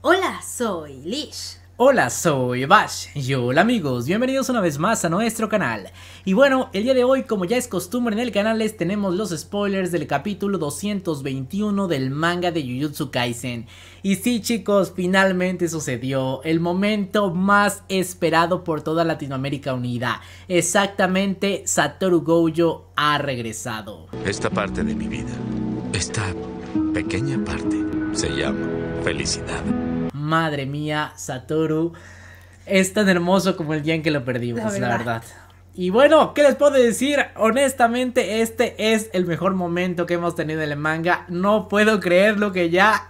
Hola, soy Lish. Hola, soy Bash y hola amigos, bienvenidos una vez más a nuestro canal. Y bueno, el día de hoy, como ya es costumbre en el canal, les tenemos los spoilers del capítulo 221 del manga de Jujutsu Kaisen. Y sí chicos, finalmente sucedió el momento más esperado por toda Latinoamérica Unida. Exactamente, Satoru Gojo ha regresado. Esta parte de mi vida, esta pequeña parte, se llama felicidad madre mía, Satoru es tan hermoso como el día en que lo perdimos, la verdad. Y bueno, ¿qué les puedo decir? Honestamente, este es el mejor momento que hemos tenido en el manga. No puedo creer lo que ya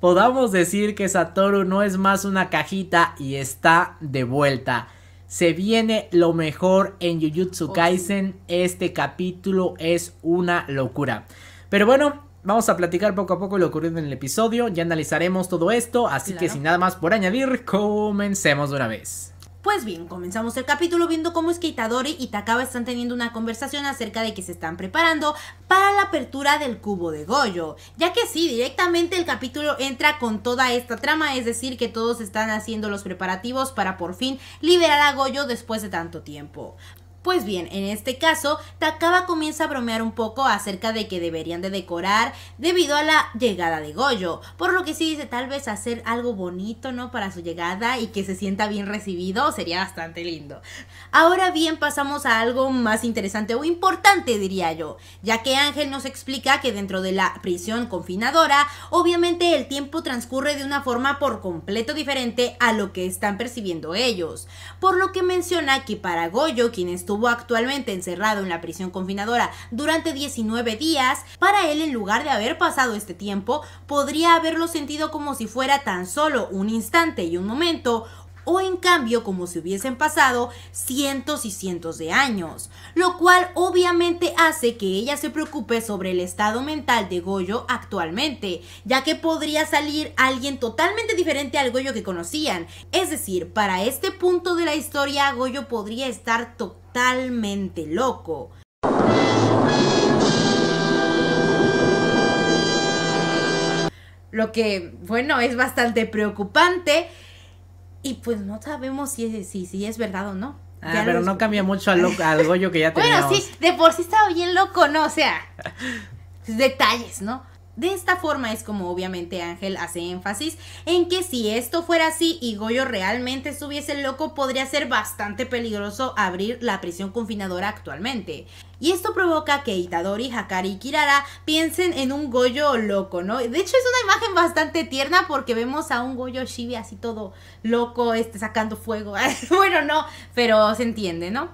podamos decir que Satoru no es más una cajita y está de vuelta. Se viene lo mejor en Jujutsu oh, Kaisen. Este capítulo es una locura. Pero bueno, Vamos a platicar poco a poco lo ocurrido en el episodio, ya analizaremos todo esto, así que sin nada más por añadir, comencemos de una vez. Pues bien, comenzamos el capítulo viendo cómo es que y Takaba están teniendo una conversación acerca de que se están preparando para la apertura del cubo de Goyo. Ya que sí, directamente el capítulo entra con toda esta trama, es decir, que todos están haciendo los preparativos para por fin liberar a Goyo después de tanto tiempo. Pues bien, en este caso, Takaba comienza a bromear un poco acerca de que deberían de decorar debido a la llegada de Goyo, por lo que sí dice tal vez hacer algo bonito, ¿no? Para su llegada y que se sienta bien recibido, sería bastante lindo. Ahora bien, pasamos a algo más interesante o importante, diría yo, ya que Ángel nos explica que dentro de la prisión confinadora, obviamente el tiempo transcurre de una forma por completo diferente a lo que están percibiendo ellos, por lo que menciona que para Goyo, quien es estuvo actualmente encerrado en la prisión confinadora durante 19 días, para él en lugar de haber pasado este tiempo, podría haberlo sentido como si fuera tan solo un instante y un momento, o en cambio como si hubiesen pasado cientos y cientos de años, lo cual obviamente hace que ella se preocupe sobre el estado mental de Goyo actualmente, ya que podría salir alguien totalmente diferente al Goyo que conocían. Es decir, para este punto de la historia Goyo podría estar totalmente loco. Lo que, bueno, es bastante preocupante y pues no sabemos si es, es verdad o no. Ah, pero no cambia mucho al, Goyo que ya teníamos. bueno, sí, de por sí estaba bien loco, ¿no? O sea, detalles, ¿no? De esta forma es como obviamente Ángel hace énfasis en que si esto fuera así y Goyo realmente estuviese loco, podría ser bastante peligroso abrir la prisión confinadora actualmente. Y esto provoca que Itadori, Hakari y Kirara piensen en un Goyo loco, ¿no? De hecho es una imagen bastante tierna porque vemos a un Goyo Shibi así todo loco, este, sacando fuego. bueno, no, pero se entiende, ¿no?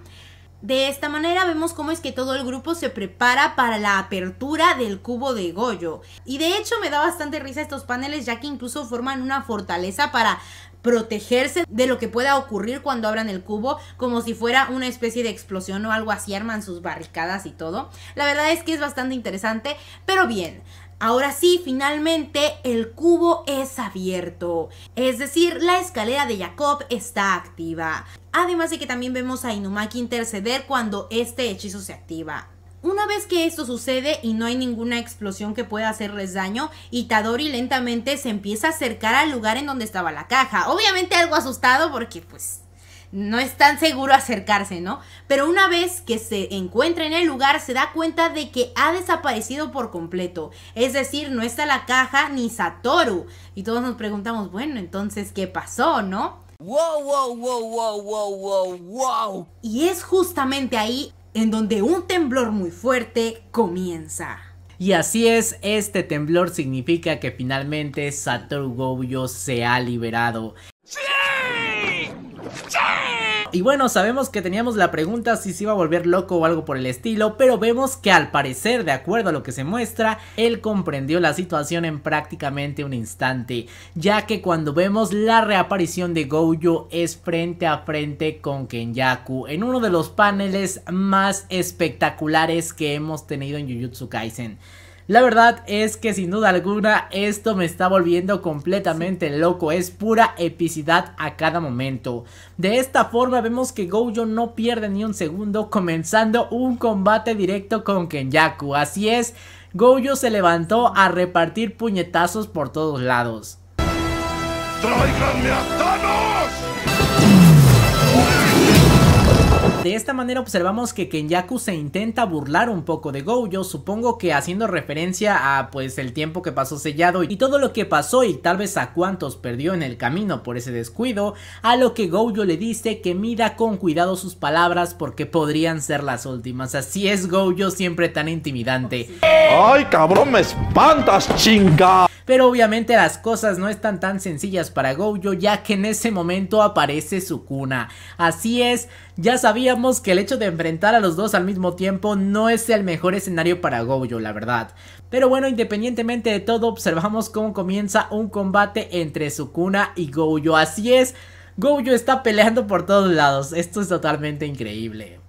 De esta manera vemos cómo es que todo el grupo se prepara para la apertura del cubo de Goyo. Y de hecho me da bastante risa estos paneles ya que incluso forman una fortaleza para protegerse de lo que pueda ocurrir cuando abran el cubo, como si fuera una especie de explosión o algo así, arman sus barricadas y todo. La verdad es que es bastante interesante, pero bien, Ahora sí, finalmente el cubo es abierto, es decir, la escalera de Jacob está activa. Además de que también vemos a Inumaki interceder cuando este hechizo se activa. Una vez que esto sucede y no hay ninguna explosión que pueda hacerles daño, Itadori lentamente se empieza a acercar al lugar en donde estaba la caja. Obviamente algo asustado porque pues no es tan seguro acercarse, ¿no? Pero una vez que se encuentra en el lugar, se da cuenta de que ha desaparecido por completo. Es decir, no está la caja ni Satoru. Y todos nos preguntamos, bueno, entonces, ¿qué pasó, no? Wow, wow, wow, wow, wow, wow, wow. Y es justamente ahí en donde un temblor muy fuerte comienza. Y así es, este temblor significa que finalmente Satoru Gojo se ha liberado y bueno, sabemos que teníamos la pregunta si se iba a volver loco o algo por el estilo, pero vemos que al parecer, de acuerdo a lo que se muestra, él comprendió la situación en prácticamente un instante, ya que cuando vemos la reaparición de Gojo es frente a frente con Kenyaku, en uno de los paneles más espectaculares que hemos tenido en Jujutsu Kaisen. La verdad es que sin duda alguna esto me está volviendo completamente loco, es pura epicidad a cada momento. De esta forma vemos que Gojo no pierde ni un segundo comenzando un combate directo con Kenyaku, así es, Gojo se levantó a repartir puñetazos por todos lados. a de esta manera observamos que Kenyaku se intenta burlar un poco de Gojo, supongo que haciendo referencia a pues el tiempo que pasó sellado y todo lo que pasó y tal vez a cuántos perdió en el camino por ese descuido, a lo que Gojo le dice que mida con cuidado sus palabras porque podrían ser las últimas, así es Gojo siempre tan intimidante. ¡Ay cabrón me espantas chinga! Pero obviamente las cosas no están tan sencillas para Gojo ya que en ese momento aparece Sukuna. Así es, ya sabíamos que el hecho de enfrentar a los dos al mismo tiempo no es el mejor escenario para Gojo, la verdad. Pero bueno, independientemente de todo, observamos cómo comienza un combate entre Sukuna y Gojo. Así es, Gojo está peleando por todos lados. Esto es totalmente increíble.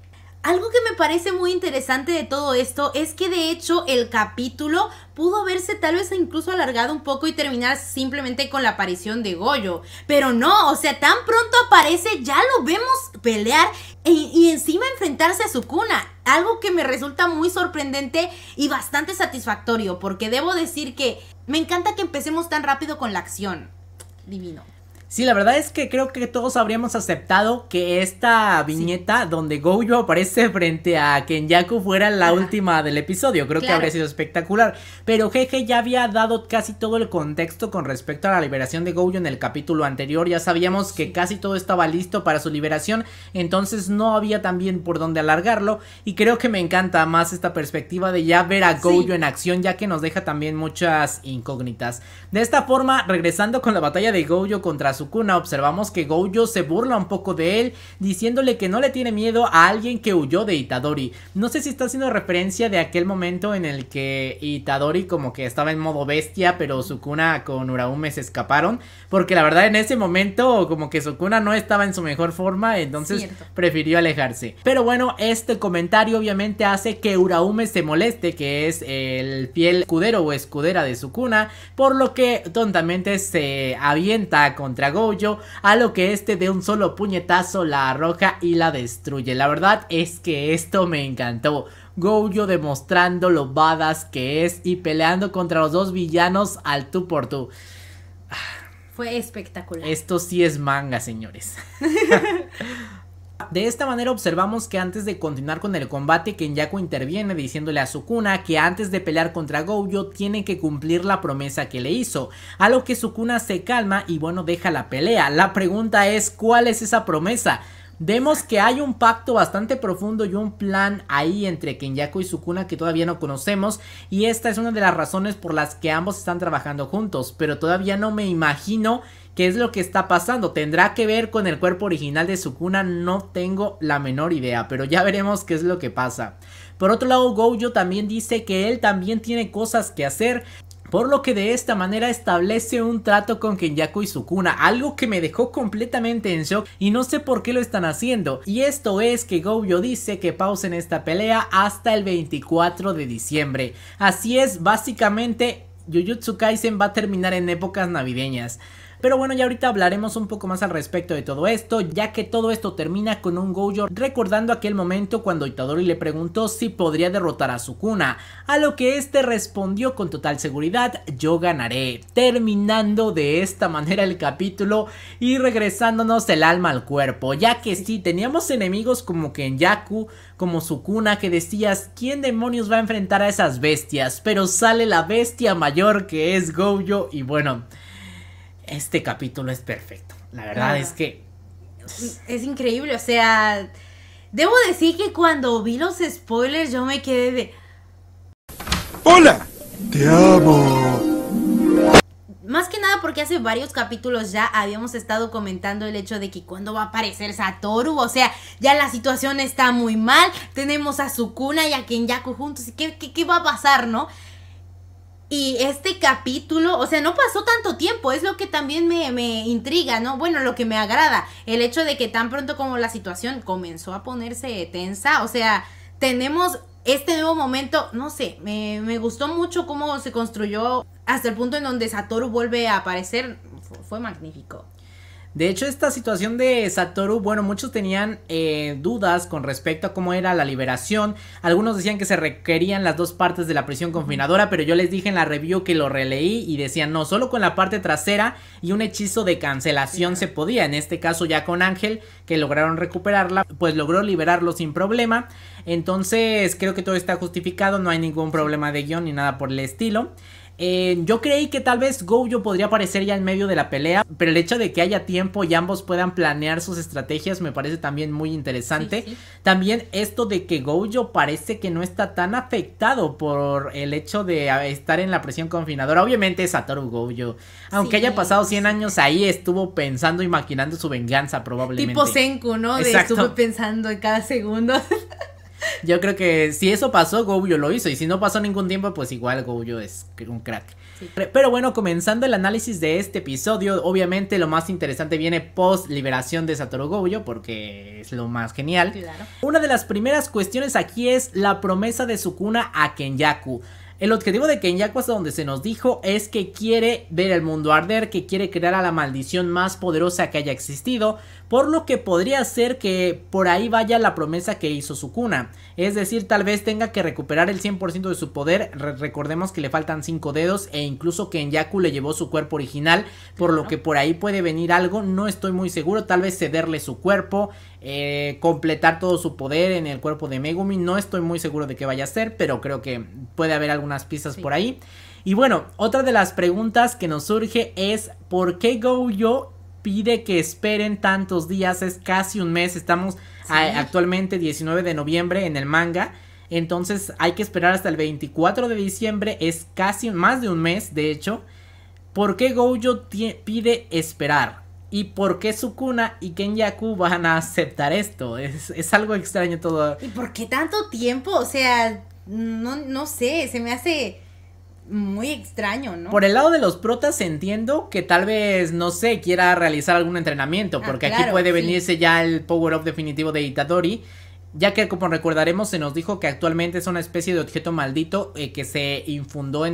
Algo que me parece muy interesante de todo esto es que de hecho el capítulo pudo verse tal vez incluso alargado un poco y terminar simplemente con la aparición de Goyo. Pero no, o sea, tan pronto aparece ya lo vemos pelear e, y encima enfrentarse a su cuna. Algo que me resulta muy sorprendente y bastante satisfactorio porque debo decir que me encanta que empecemos tan rápido con la acción. Divino. Sí, la verdad es que creo que todos habríamos aceptado que esta viñeta donde Gojo aparece frente a Kenyaku fuera la última del episodio. Creo que habría sido espectacular. Pero Jeje ya había dado casi todo el contexto con respecto a la liberación de Gojo en el capítulo anterior. Ya sabíamos que casi todo estaba listo para su liberación. Entonces no había también por dónde alargarlo. Y creo que me encanta más esta perspectiva de ya ver a Gojo en acción, ya que nos deja también muchas incógnitas. De esta forma, regresando con la batalla de Gojo contra su observamos que Gojo se burla un poco de él, diciéndole que no le tiene miedo a alguien que huyó de Itadori. No sé si está haciendo referencia de aquel momento en el que Itadori como que estaba en modo bestia, pero Sukuna con Uraume se escaparon, porque la verdad en ese momento como que Sukuna no estaba en su mejor forma, entonces prefirió alejarse. Pero bueno, este comentario obviamente hace que Uraume se moleste, que es el fiel escudero o escudera de Sukuna, por lo que tontamente se avienta contra a lo que este de un solo puñetazo la arroja y la destruye. La verdad es que esto me encantó. Gojo demostrando lo badas que es y peleando contra los dos villanos al tú por tú. Fue espectacular. Esto sí es manga, señores. De esta manera observamos que antes de continuar con el combate, Kenyaku interviene diciéndole a Sukuna que antes de pelear contra Gojo tiene que cumplir la promesa que le hizo, a lo que Sukuna se calma y bueno deja la pelea. La pregunta es ¿cuál es esa promesa? Vemos que hay un pacto bastante profundo y un plan ahí entre Kenyaku y Sukuna que todavía no conocemos y esta es una de las razones por las que ambos están trabajando juntos, pero todavía no me imagino ¿Qué es lo que está pasando? ¿Tendrá que ver con el cuerpo original de Sukuna? No tengo la menor idea, pero ya veremos qué es lo que pasa. Por otro lado, Gojo también dice que él también tiene cosas que hacer por lo que de esta manera establece un trato con Kenyaku y Sukuna, algo que me dejó completamente en shock y no sé por qué lo están haciendo. Y esto es que Gojo dice que pausen esta pelea hasta el 24 de diciembre. Así es, básicamente Jujutsu Kaisen va a terminar en épocas navideñas. Pero bueno, ya ahorita hablaremos un poco más al respecto de todo esto, ya que todo esto termina con un Gojo recordando aquel momento cuando Itadori le preguntó si podría derrotar a Sukuna, a lo que este respondió con total seguridad, yo ganaré, terminando de esta manera el capítulo y regresándonos el alma al cuerpo, ya que sí, teníamos enemigos como que como Sukuna, que decías, ¿quién demonios va a enfrentar a esas bestias? Pero sale la bestia mayor que es Gojo y bueno este capítulo es perfecto. La verdad es que... Es increíble, o sea, debo decir que cuando vi los spoilers yo me quedé de... ¡Hola! Te amo. Más que nada porque hace varios capítulos ya habíamos estado comentando el hecho de que cuando va a aparecer Satoru, o sea, ya la situación está muy mal, tenemos a Sukuna y a Kenyaku juntos, qué, qué va a pasar, no? Y este capítulo, o sea, no pasó tanto tiempo, es lo que también me, me, intriga, ¿no? Bueno, lo que me agrada, el hecho de que tan pronto como la situación comenzó a ponerse tensa, o sea, tenemos este nuevo momento, no sé, me, gustó mucho cómo se construyó hasta el punto en donde Satoru vuelve a aparecer, fue magnífico. De hecho, esta situación de Satoru, bueno, muchos tenían eh, dudas con respecto a cómo era la liberación. Algunos decían que se requerían las dos partes de la prisión confinadora, pero yo les dije en la review que lo releí y decían, no, solo con la parte trasera y un hechizo de cancelación se podía. En este caso ya con Ángel, que lograron recuperarla, pues logró liberarlo sin problema. Entonces, creo que todo está justificado, no hay ningún problema de guión ni nada por el estilo. Eh, yo creí que tal vez Gojo podría aparecer ya en medio de la pelea, pero el hecho de que haya tiempo y ambos puedan planear sus estrategias me parece también muy interesante. También esto de que Gojo parece que no está tan afectado por el hecho de ah, estar en la presión confinadora. Obviamente es Satoru Gojo. Aunque haya pasado 100 años ahí, estuvo pensando y maquinando su venganza probablemente. Tipo Senku, ¿no? estuvo pensando en cada segundo. Yo creo que si eso pasó, Gojo lo hizo. Y si no pasó ningún tiempo, pues igual Gojo es un crack. Pero bueno, comenzando el análisis de este episodio, obviamente lo más interesante viene post liberación de Satoru Gojo porque es lo más genial. Una de las primeras cuestiones aquí es la promesa de Sukuna a Kenyaku. El objetivo de Kenyaku hasta donde se nos dijo es que quiere ver el mundo arder, que quiere crear a la maldición más poderosa que haya existido, por lo que podría ser que por ahí vaya la promesa que hizo Sukuna, es decir, tal vez tenga que recuperar el 100% de su poder, recordemos que le faltan 5 dedos e incluso Kenyaku le llevó su cuerpo original, por lo que por ahí puede venir algo, no estoy muy seguro, tal vez cederle su cuerpo, eh, completar todo su poder en el cuerpo de Megumi, no estoy muy seguro de qué vaya a ser, pero creo que puede haber algo unas pistas por ahí. Y bueno, otra de las preguntas que nos surge es ¿por qué Gojo pide que esperen tantos días? Es casi un mes, estamos actualmente 19 de noviembre en el manga. Entonces hay que esperar hasta el 24 de diciembre, es casi más de un mes de hecho. ¿Por qué Gojo pide esperar? ¿Y por qué Sukuna y Kenyaku van a aceptar esto? Es, es algo extraño todo. ¿Y por qué tanto tiempo? O sea, no, sé, se me hace muy extraño, ¿no? Por el lado de los protas entiendo que tal vez, no sé, quiera realizar algún entrenamiento, ah, porque aquí puede venirse ya el power-up definitivo de Itadori, ya que como recordaremos se nos dijo que actualmente es una especie de objeto maldito eh, que se infundó en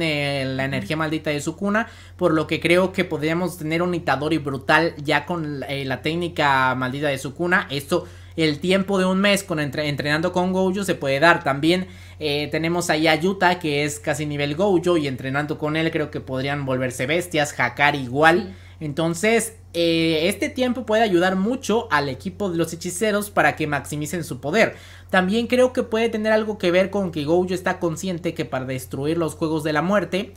la energía maldita de su cuna, por lo que creo que podríamos tener un Itadori brutal ya con eh, la técnica maldita de su cuna, esto el tiempo de un mes con entrenando con Gojo se puede dar. También eh, tenemos ahí a Yuta que es casi nivel Gojo y entrenando con él creo que podrían volverse bestias, Hakari igual. Entonces, eh, este tiempo puede ayudar mucho al equipo de los hechiceros para que maximicen su poder. También creo que puede tener algo que ver con que Gojo está consciente que para destruir los juegos de la muerte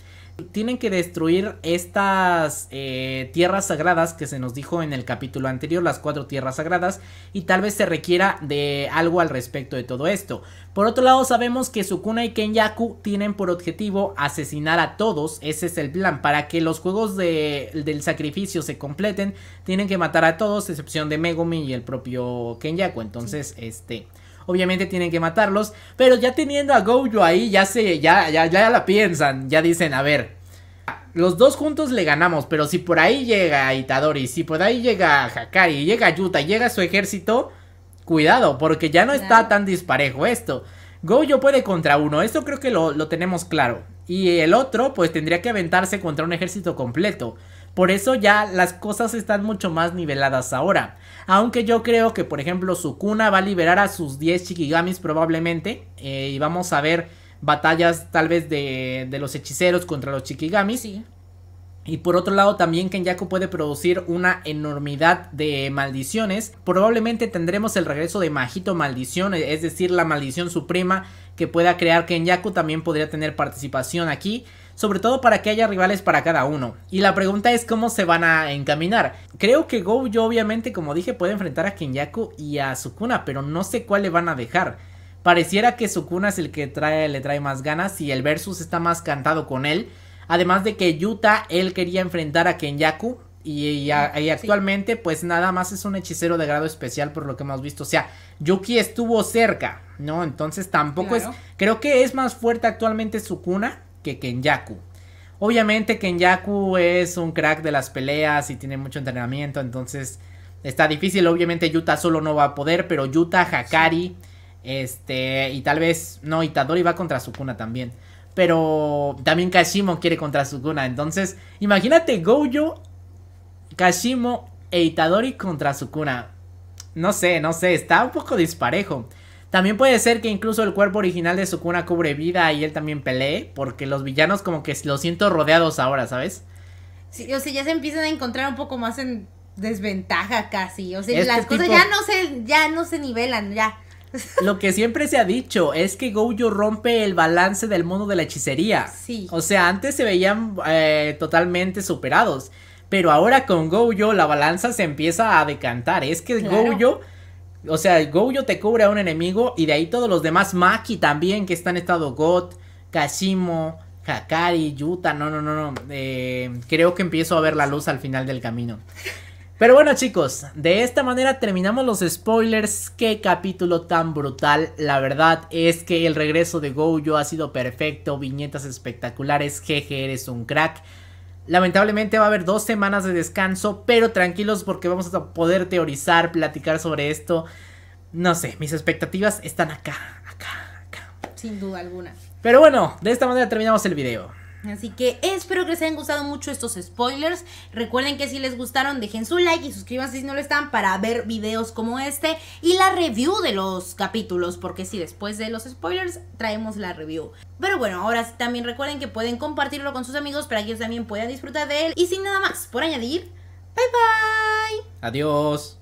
tienen que destruir estas eh, tierras sagradas que se nos dijo en el capítulo anterior, las cuatro tierras sagradas, y tal vez se requiera de algo al respecto de todo esto. Por otro lado, sabemos que Sukuna y Kenyaku tienen por objetivo asesinar a todos, ese es el plan, para que los juegos del sacrificio se completen, tienen que matar a todos, excepción de Megumi y el propio Kenyaku, entonces, este... Obviamente tienen que matarlos. Pero ya teniendo a Gojo ahí, ya se, ya, ya, ya la piensan. Ya dicen, a ver. Los dos juntos le ganamos, pero si por ahí llega Itadori, si por ahí llega Hakari, llega Yuta, llega su ejército, cuidado, porque ya no está tan disparejo esto. Gojo puede contra uno, esto creo que lo, lo tenemos claro. Y el otro, pues tendría que aventarse contra un ejército completo. Por eso ya las cosas están mucho más niveladas ahora. Aunque yo creo que, por ejemplo, Sukuna va a liberar a sus 10 Shikigamis probablemente. Eh, y vamos a ver batallas tal vez de, los hechiceros contra los Shikigamis. Y por otro lado también Kenyaku puede producir una enormidad de maldiciones. Probablemente tendremos el regreso de Majito Maldición, e, es decir, la maldición suprema que pueda crear Kenyaku también podría tener participación aquí sobre todo para que haya rivales para cada uno. Y la pregunta es cómo se van a encaminar. Creo que Gojo obviamente, como dije, puede enfrentar a Kenyaku y a Sukuna, pero no sé cuál le van a dejar. Pareciera que Sukuna es el que trae, le trae más ganas y el versus está más cantado con él. Además de que Yuta, él quería enfrentar a Kenyaku y, actualmente pues nada más es un hechicero de grado especial por lo que hemos visto. O sea, Yuki estuvo cerca, ¿no? Entonces tampoco es... Creo que es más fuerte actualmente Sukuna que Kenyaku. Obviamente Kenyaku es un crack de las peleas y tiene mucho entrenamiento, entonces está difícil. Obviamente Yuta solo no va a poder, pero Yuta, Hakari, este, y tal vez, no, Itadori va contra Sukuna también. Pero también Kashimo quiere contra Sukuna. Entonces, imagínate Gojo, Kashimo e Itadori contra Sukuna. No sé, no sé, está un poco disparejo. También puede ser que incluso el cuerpo original de Sukuna cubre vida y él también pelee, porque los villanos como que los siento rodeados ahora, ¿sabes? Sí, o sea, ya se empiezan a encontrar un poco más en desventaja casi, o sea, este las cosas ya no se ya no se nivelan, ya. Lo que siempre se ha dicho es que Gojo rompe el balance del mundo de la hechicería. Sí. O sea, antes se veían eh, totalmente superados. Pero ahora con Gojo la balanza se empieza a decantar. Es que Gojo o sea, Gojo te cubre a un enemigo y de ahí todos los demás Maki también que están estado Got, Kashimo, Hakari, Yuta, no, no, no, no. Eh, creo que empiezo a ver la luz al final del camino. Pero bueno chicos, de esta manera terminamos los spoilers, qué capítulo tan brutal, la verdad es que el regreso de Gojo ha sido perfecto, viñetas espectaculares, jeje, eres un crack, Lamentablemente va a haber dos semanas de descanso, pero tranquilos porque vamos a poder teorizar, platicar sobre esto. No sé, mis expectativas están acá, acá, acá. Sin duda alguna. Pero bueno, de esta manera terminamos el video. Así que espero que les hayan gustado mucho estos spoilers. Recuerden que si les gustaron, dejen su like y suscríbanse si no lo están para ver videos como este y la review de los capítulos, porque si sí, después de los spoilers traemos la review. Pero bueno, ahora también recuerden que pueden compartirlo con sus amigos para que ellos también puedan disfrutar de él. Y sin nada más por añadir, bye bye. Adiós.